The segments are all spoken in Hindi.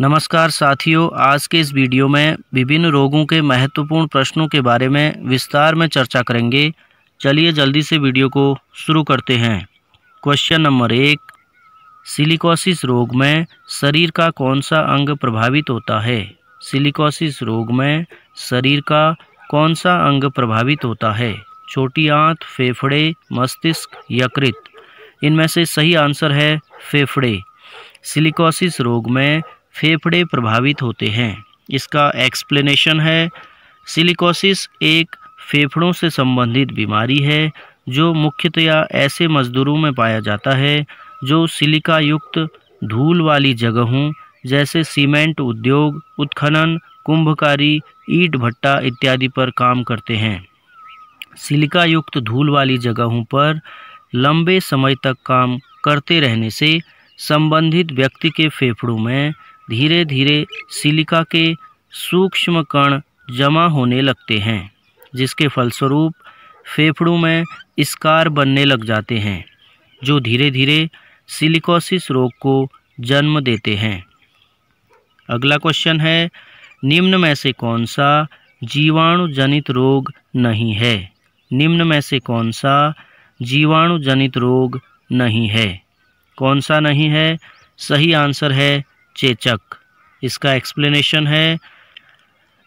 नमस्कार साथियों आज के इस वीडियो में विभिन्न रोगों के महत्वपूर्ण प्रश्नों के बारे में विस्तार में चर्चा करेंगे चलिए जल्दी से वीडियो को शुरू करते हैं क्वेश्चन नंबर एक सिलिकॉसिस रोग में शरीर का कौन सा अंग प्रभावित होता है सिलिकॉसिस रोग में शरीर का कौन सा अंग प्रभावित होता है छोटी आँख फेफड़े मस्तिष्क यकृत इनमें से सही आंसर है फेफड़े सिलिकॉसिस रोग में फेफड़े प्रभावित होते हैं इसका एक्सप्लेनेशन है सिलिकोसिस एक फेफड़ों से संबंधित बीमारी है जो मुख्यतया ऐसे मजदूरों में पाया जाता है जो सिलिका युक्त धूल वाली जगहों जैसे सीमेंट उद्योग उत्खनन कुंभकारी ईट भट्टा इत्यादि पर काम करते हैं सिलिका युक्त धूल वाली जगहों पर लंबे समय तक काम करते रहने से संबंधित व्यक्ति के फेफड़ों में धीरे धीरे सिलिका के सूक्ष्म कण जमा होने लगते हैं जिसके फलस्वरूप फेफड़ों में स्कार बनने लग जाते हैं जो धीरे धीरे सिलिकोसिस रोग को जन्म देते हैं अगला क्वेश्चन है निम्न में से कौन सा जीवाणु जनित रोग नहीं है निम्न में से कौन सा जीवाणु जनित रोग नहीं है कौन सा नहीं है सही आंसर है चेचक इसका एक्सप्लेनेशन है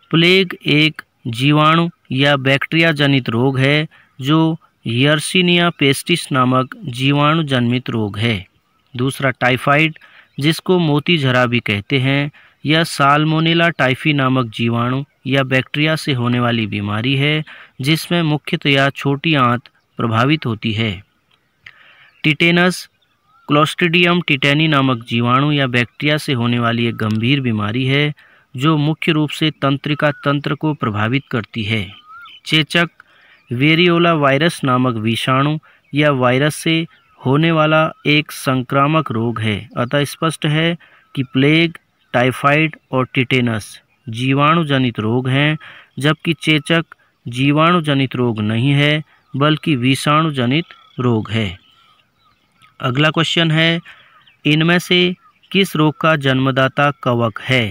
प्लेग एक जीवाणु या बैक्टीरिया जनित रोग है जो यर्सिनिया पेस्टिस नामक जीवाणु जनित रोग है दूसरा टाइफाइड जिसको मोती झरा भी कहते हैं यह साल्मोनेला टाइफी नामक जीवाणु या बैक्टीरिया से होने वाली बीमारी है जिसमें मुख्यतया छोटी आंत प्रभावित होती है टिटेनस क्लोस्टिडियम टिटेनी नामक जीवाणु या बैक्टीरिया से होने वाली एक गंभीर बीमारी है जो मुख्य रूप से तंत्रिका तंत्र को प्रभावित करती है चेचक वेरियोला वायरस नामक विषाणु या वायरस से होने वाला एक संक्रामक रोग है अतः स्पष्ट है कि प्लेग टाइफाइड और टिटेनस जीवाणु जनित रोग हैं जबकि चेचक जीवाणु जनित रोग नहीं है बल्कि विषाणु जनित रोग है अगला क्वेश्चन है इनमें से किस रोग का जन्मदाता कवक है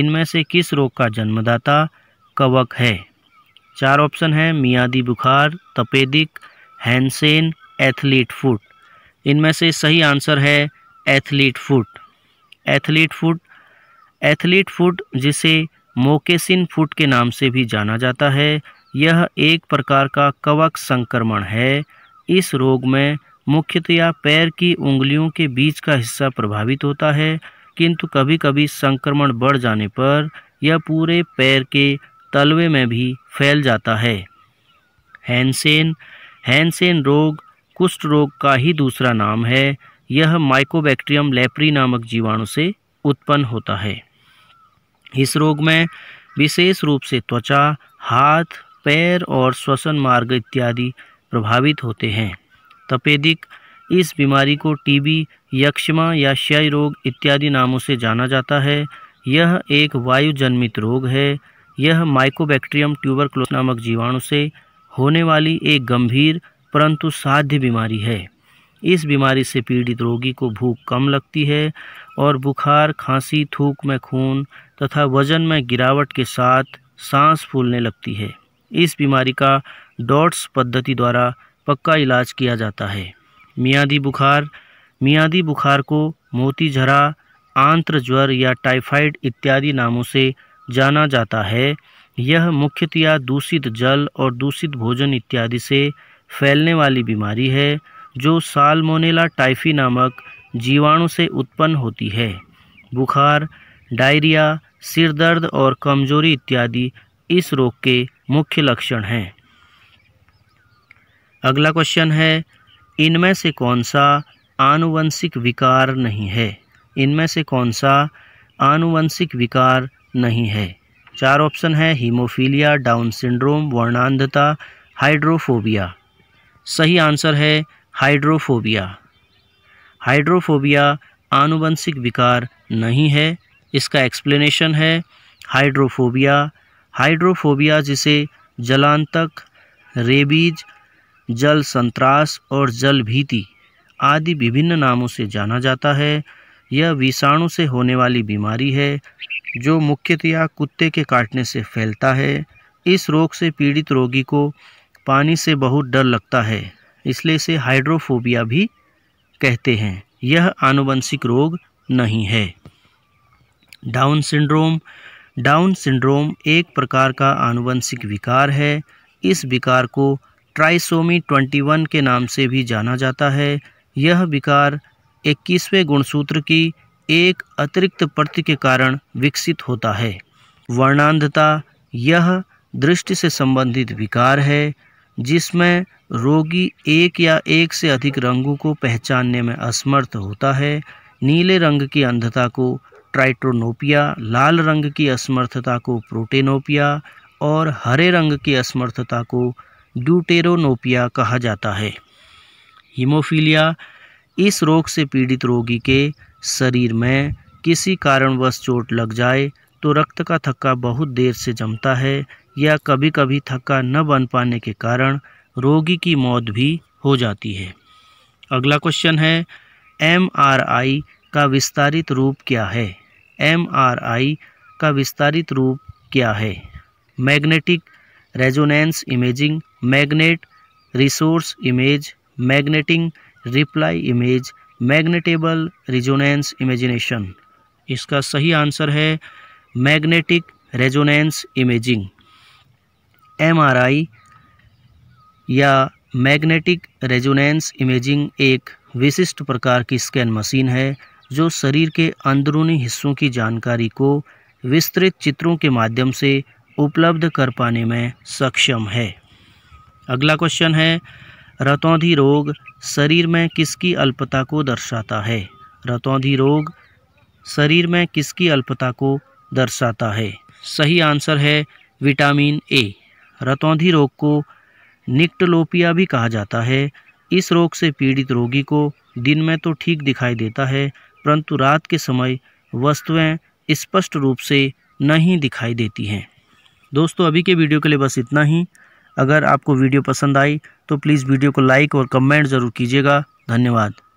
इनमें से किस रोग का जन्मदाता कवक है चार ऑप्शन है मियादी बुखार तपेदिक हैंसेन एथलीट फुट इनमें से सही आंसर है athlete foot athlete foot athlete foot जिसे मोकेसिन फुट के नाम से भी जाना जाता है यह एक प्रकार का कवक संक्रमण है इस रोग में मुख्यतया पैर की उंगलियों के बीच का हिस्सा प्रभावित होता है किंतु कभी कभी संक्रमण बढ़ जाने पर यह पूरे पैर के तलवे में भी फैल जाता है हैंसेन हैंसेन रोग कुष्ठ रोग का ही दूसरा नाम है यह माइकोबैक्टीरियम लेप्री नामक जीवाणु से उत्पन्न होता है इस रोग में विशेष रूप से त्वचा हाथ पैर और श्वसन मार्ग इत्यादि प्रभावित होते हैं तपेदिक इस बीमारी को टीबी यक्षमा या क्षय रोग इत्यादि नामों से जाना जाता है यह एक वायुजन्मित रोग है यह माइकोबैक्टीरियम ट्यूबर नामक जीवाणु से होने वाली एक गंभीर परंतु साध्य बीमारी है इस बीमारी से पीड़ित रोगी को भूख कम लगती है और बुखार खांसी थूक में खून तथा वजन में गिरावट के साथ सांस फूलने लगती है इस बीमारी का डॉट्स पद्धति द्वारा पक्का इलाज किया जाता है मियादी बुखार मियादी बुखार को मोती झरा आंत्र ज्वर या टाइफाइड इत्यादि नामों से जाना जाता है यह मुख्यतया दूषित जल और दूषित भोजन इत्यादि से फैलने वाली बीमारी है जो साल्मोनेला टाइफी नामक जीवाणु से उत्पन्न होती है बुखार डायरिया सिरदर्द और कमजोरी इत्यादि इस रोग के मुख्य लक्षण हैं अगला क्वेश्चन है इनमें से कौन सा आनुवंशिक विकार नहीं है इनमें से कौन सा आनुवंशिक विकार नहीं है चार ऑप्शन है हीमोफीलिया डाउन सिंड्रोम वर्णांधता हाइड्रोफोबिया सही आंसर है हाइड्रोफोबिया हाइड्रोफोबिया आनुवंशिक विकार नहीं है इसका एक्सप्लेनेशन है हाइड्रोफोबिया हाइड्रोफोबिया जिसे जलांतक रेबीज जल संतरास और जल भीति आदि विभिन्न नामों से जाना जाता है यह विषाणु से होने वाली बीमारी है जो मुख्यतया कुत्ते के काटने से फैलता है इस रोग से पीड़ित रोगी को पानी से बहुत डर लगता है इसलिए इसे हाइड्रोफोबिया भी कहते हैं यह आनुवंशिक रोग नहीं है डाउन सिंड्रोम डाउन सिंड्रोम एक प्रकार का आनुवंशिक विकार है इस विकार को ट्राइसोमी 21 के नाम से भी जाना जाता है यह विकार 21वें गुणसूत्र की एक अतिरिक्त प्रति के कारण विकसित होता है वर्णांधता यह दृष्टि से संबंधित विकार है जिसमें रोगी एक या एक से अधिक रंगों को पहचानने में असमर्थ होता है नीले रंग की अंधता को ट्राइट्रोनोपिया लाल रंग की असमर्थता को प्रोटेनोपिया और हरे रंग की असमर्थता को ड्यूटेरोनोपिया कहा जाता है हीमोफीलिया इस रोग से पीड़ित रोगी के शरीर में किसी कारणवश चोट लग जाए तो रक्त का थक्का बहुत देर से जमता है या कभी कभी थक्का न बन पाने के कारण रोगी की मौत भी हो जाती है अगला क्वेश्चन है एमआरआई का विस्तारित रूप क्या है एमआरआई का विस्तारित रूप क्या है magnetic resonance imaging magnet resource image magneting reply image magnetable resonance imagination इसका सही आंसर है मैग्नेटिक रेजोनेंस इमेजिंग एमआरआई या मैग्नेटिक रेजोनेंस इमेजिंग एक विशिष्ट प्रकार की स्कैन मशीन है जो शरीर के अंदरूनी हिस्सों की जानकारी को विस्तृत चित्रों के माध्यम से उपलब्ध कर पाने में सक्षम है अगला क्वेश्चन है रतौंधी रोग शरीर में किसकी अल्पता को दर्शाता है रतौंधी रोग शरीर में किसकी अल्पता को दर्शाता है सही आंसर है विटामिन ए रतौंधी रोग को निक्टलोपिया भी कहा जाता है इस रोग से पीड़ित रोगी को दिन में तो ठीक दिखाई देता है परंतु रात के समय वस्तुएं स्पष्ट रूप से नहीं दिखाई देती हैं दोस्तों अभी के वीडियो के लिए बस इतना ही अगर आपको वीडियो पसंद आई तो प्लीज़ वीडियो को लाइक और कमेंट ज़रूर कीजिएगा धन्यवाद